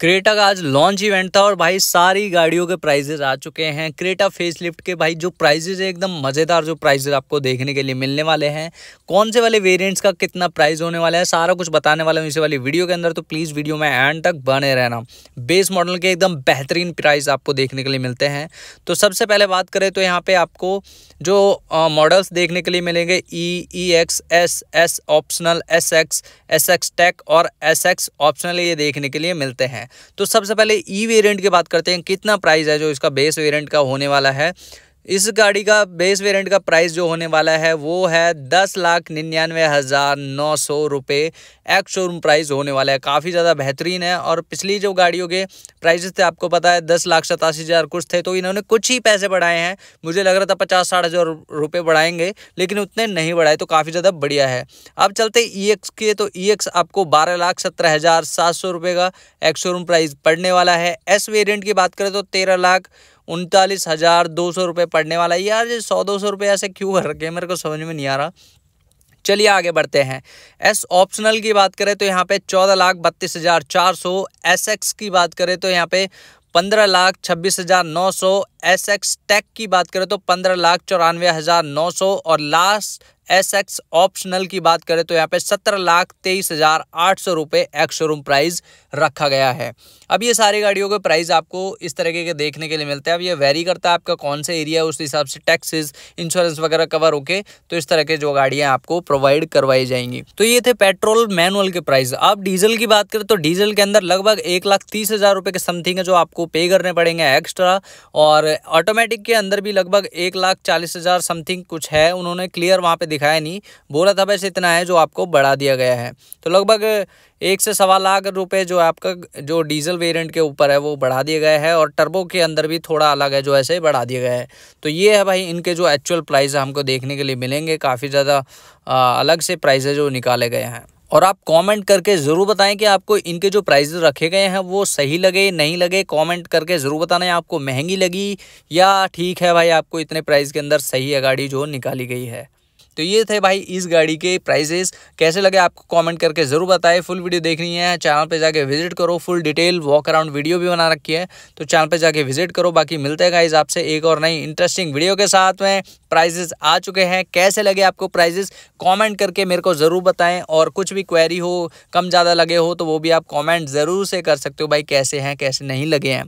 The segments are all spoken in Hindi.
क्रेटा का आज लॉन्च इवेंट था और भाई सारी गाड़ियों के प्राइजेज आ चुके हैं क्रेटा फेसलिफ्ट के भाई जो प्राइजेज है एकदम मज़ेदार जो प्राइजेज आपको देखने के लिए मिलने वाले हैं कौन से वाले वेरिएंट्स का कितना प्राइस होने वाला है सारा कुछ बताने वाला हूँ इसे वाली वीडियो के अंदर तो प्लीज़ वीडियो में एंड तक बने रहना बेस मॉडल के एकदम बेहतरीन प्राइस आपको देखने के लिए मिलते हैं तो सबसे पहले बात करें तो यहाँ पर आपको जो मॉडल्स देखने के लिए मिलेंगे E E X S S optional S X S X tech और एस एक्स ऑप्शनल ये देखने के लिए मिलते हैं तो सबसे पहले ई e वेरियंट की बात करते हैं कितना प्राइस है जो इसका बेस वेरियंट का होने वाला है इस गाड़ी का बेस वेरिएंट का प्राइस जो होने वाला है वो है दस लाख निन्यानवे हज़ार नौ सौ रुपये एक्स शोरूम प्राइस होने वाला है काफ़ी ज़्यादा बेहतरीन है और पिछली जो गाड़ियों के प्राइजेस थे आपको पता है दस लाख सतासी हज़ार कुछ थे तो इन्होंने कुछ ही पैसे बढ़ाए हैं मुझे लग रहा था पचास साठ हज़ार रुपये बढ़ाएंगे लेकिन उतने नहीं बढ़ाए तो काफ़ी ज़्यादा बढ़िया है अब चलते ई एक्स के तो ई e एक्स आपको बारह लाख सत्रह हज़ार सात सौ रुपये का एक्स शोरूम प्राइस पड़ने वाला है एस वेरियंट की बात करें तो तेरह लाख उनतालीस हज़ार दो सौ रुपये पड़ने वाला है यार ये सौ दो सौ रुपये ऐसे क्यों कर रखे मेरे को समझ में नहीं आ रहा चलिए आगे बढ़ते हैं एस ऑप्शनल की बात करें तो यहाँ पे चौदह लाख बत्तीस हज़ार चार सौ एस एक्स की बात करें तो यहाँ पे पंद्रह लाख छब्बीस हज़ार नौ सौ एस एक्स टेक की बात करें तो पंद्रह लाख चौरानवे हज़ार नौ सौ और लास्ट एस एक्स ऑप्शनल की बात करें तो यहाँ पे सत्रह लाख तेईस हज़ार आठ सौ रुपये एक्स शोरूम प्राइस रखा गया है अब ये सारी गाड़ियों के प्राइस आपको इस तरीके के देखने के लिए मिलते हैं अब ये वेरी करता है आपका कौन सा एरिया है उस हिसाब से टैक्सेस इंश्योरेंस वगैरह कवर होके तो इस तरह के जो गाड़ियाँ आपको प्रोवाइड करवाई जाएंगी तो ये थे पेट्रोल मैनुअल के प्राइस आप डीजल की बात करें तो डीजल के अंदर लगभग एक लाख तीस हज़ार रुपये के समथिंग है जो आपको पे करने पड़ेंगे एक्स्ट्रा और ऑटोमेटिक के अंदर भी लगभग एक लाख चालीस हज़ार समथिंग कुछ है उन्होंने क्लियर वहाँ पे दिखाया नहीं बोला था बस इतना है जो आपको बढ़ा दिया गया है तो लगभग एक से सवा लाख रुपए जो आपका जो डीजल वेरिएंट के ऊपर है वो बढ़ा दिया गया है और टर्बो के अंदर भी थोड़ा अलग है जो ऐसे ही बढ़ा दिया गया है तो ये है भाई इनके जो एक्चुअल प्राइस हमको देखने के लिए मिलेंगे काफ़ी ज़्यादा अलग से प्राइस जो निकाले गए हैं और आप कमेंट करके ज़रूर बताएं कि आपको इनके जो प्राइस रखे गए हैं वो सही लगे नहीं लगे कमेंट करके ज़रूर बताना है आपको महंगी लगी या ठीक है भाई आपको इतने प्राइस के अंदर सही है गाड़ी जो निकाली गई है तो ये थे भाई इस गाड़ी के प्राइजेस कैसे लगे आपको कमेंट करके ज़रूर बताएं फुल वीडियो देखनी है चैनल पे जाके विजिट करो full detail walk around video भी बना रखी है तो चैनल पे जाके विजिट करो बाकी मिलते हैं गाइज आपसे एक और नई इंटरेस्टिंग वीडियो के साथ में प्राइजेस आ चुके हैं कैसे लगे आपको प्राइजेस कॉमेंट करके मेरे को ज़रूर बताएँ और कुछ भी क्वेरी हो कम ज़्यादा लगे हो तो वो भी आप कॉमेंट ज़रूर से कर सकते हो भाई कैसे हैं कैसे नहीं लगे हैं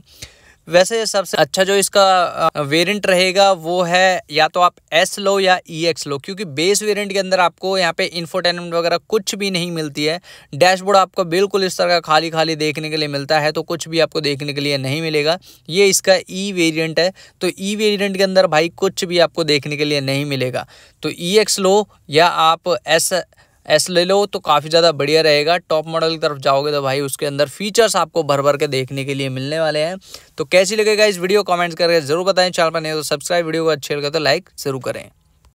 वैसे सबसे अच्छा जो इसका वेरिएंट रहेगा वो है या तो आप एस लो या ई e एक्स लो क्योंकि बेस वेरिएंट के अंदर आपको यहाँ पे इन्फोटेनमेंट वगैरह कुछ भी नहीं मिलती है डैशबोर्ड आपको बिल्कुल इस तरह का खाली खाली देखने के लिए मिलता है तो कुछ भी आपको देखने के लिए नहीं मिलेगा ये इसका ई e वेरियंट है तो ई e वेरियंट के अंदर भाई कुछ भी आपको देखने के लिए नहीं मिलेगा तो ई एक्स लो या आप एस एस ले लो तो काफ़ी ज़्यादा बढ़िया रहेगा टॉप मॉडल की तरफ जाओगे तो भाई उसके अंदर फीचर्स आपको भर भर के देखने के लिए मिलने वाले हैं तो कैसी लगेगा इस वीडियो कमेंट्स करके जरूर बताएं चैनल पर नहीं तो सब्सक्राइब वीडियो को अच्छे लगे तो लाइक जरूर करें